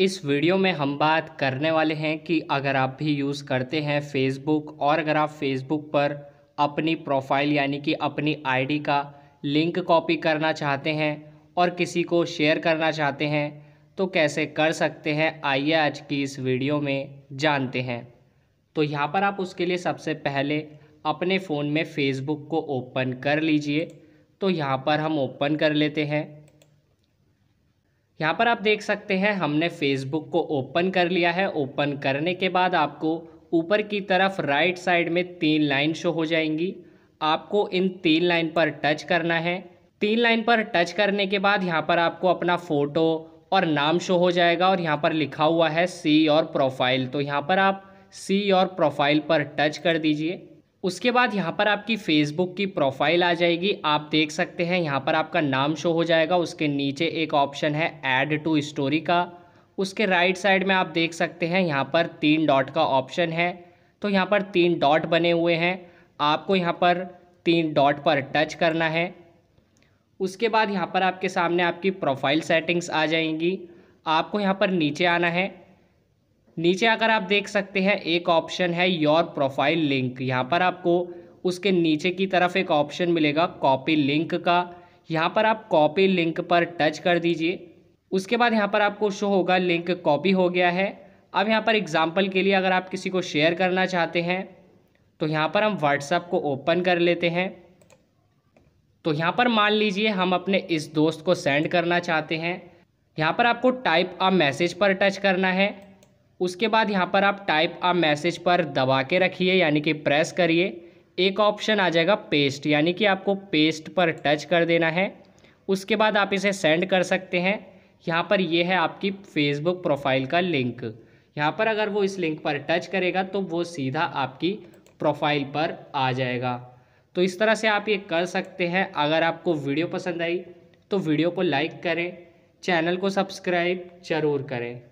इस वीडियो में हम बात करने वाले हैं कि अगर आप भी यूज़ करते हैं फेसबुक और अगर आप फेसबुक पर अपनी प्रोफाइल यानी कि अपनी आईडी का लिंक कॉपी करना चाहते हैं और किसी को शेयर करना चाहते हैं तो कैसे कर सकते हैं आइए आज की इस वीडियो में जानते हैं तो यहाँ पर आप उसके लिए सबसे पहले अपने फ़ोन में फेसबुक को ओपन कर लीजिए तो यहाँ पर हम ओपन कर लेते हैं यहाँ पर आप देख सकते हैं हमने फेसबुक को ओपन कर लिया है ओपन करने के बाद आपको ऊपर की तरफ राइट साइड में तीन लाइन शो हो जाएंगी आपको इन तीन लाइन पर टच करना है तीन लाइन पर टच करने के बाद यहाँ पर आपको अपना फ़ोटो और नाम शो हो जाएगा और यहाँ पर लिखा हुआ है सी और प्रोफाइल तो यहाँ पर आप सी और प्रोफाइल पर टच कर दीजिए उसके बाद यहाँ पर आपकी फेसबुक की प्रोफाइल आ जाएगी आप देख सकते हैं यहाँ पर आपका नाम शो हो जाएगा उसके नीचे एक ऑप्शन है ऐड टू स्टोरी का उसके राइट साइड में आप देख सकते हैं यहाँ पर तीन डॉट का ऑप्शन है तो यहाँ पर तीन डॉट बने हुए हैं आपको यहाँ पर तीन डॉट पर टच करना है उसके बाद यहाँ पर आपके सामने आपकी प्रोफाइल सेटिंग्स आ जाएंगी आपको यहाँ पर नीचे आना है नीचे आकर आप देख सकते हैं एक ऑप्शन है योर प्रोफाइल लिंक यहाँ पर आपको उसके नीचे की तरफ एक ऑप्शन मिलेगा कॉपी लिंक का यहाँ पर आप कॉपी लिंक पर टच कर दीजिए उसके बाद यहाँ पर आपको शो होगा लिंक कॉपी हो गया है अब यहाँ पर एग्ज़ाम्पल के लिए अगर आप किसी को शेयर करना चाहते हैं तो यहाँ पर हम व्हाट्सअप को ओपन कर लेते हैं तो यहाँ पर मान लीजिए हम अपने इस दोस्त को सेंड करना चाहते हैं यहाँ पर आपको टाइप अ मैसेज पर टच करना है उसके बाद यहाँ पर आप टाइप आ मैसेज पर दबा के रखिए यानी कि प्रेस करिए एक ऑप्शन आ जाएगा पेस्ट यानी कि आपको पेस्ट पर टच कर देना है उसके बाद आप इसे सेंड कर सकते हैं यहाँ पर यह है आपकी फेसबुक प्रोफाइल का लिंक यहाँ पर अगर वो इस लिंक पर टच करेगा तो वो सीधा आपकी प्रोफाइल पर आ जाएगा तो इस तरह से आप ये कर सकते हैं अगर आपको वीडियो पसंद आई तो वीडियो को लाइक करें चैनल को सब्सक्राइब ज़रूर करें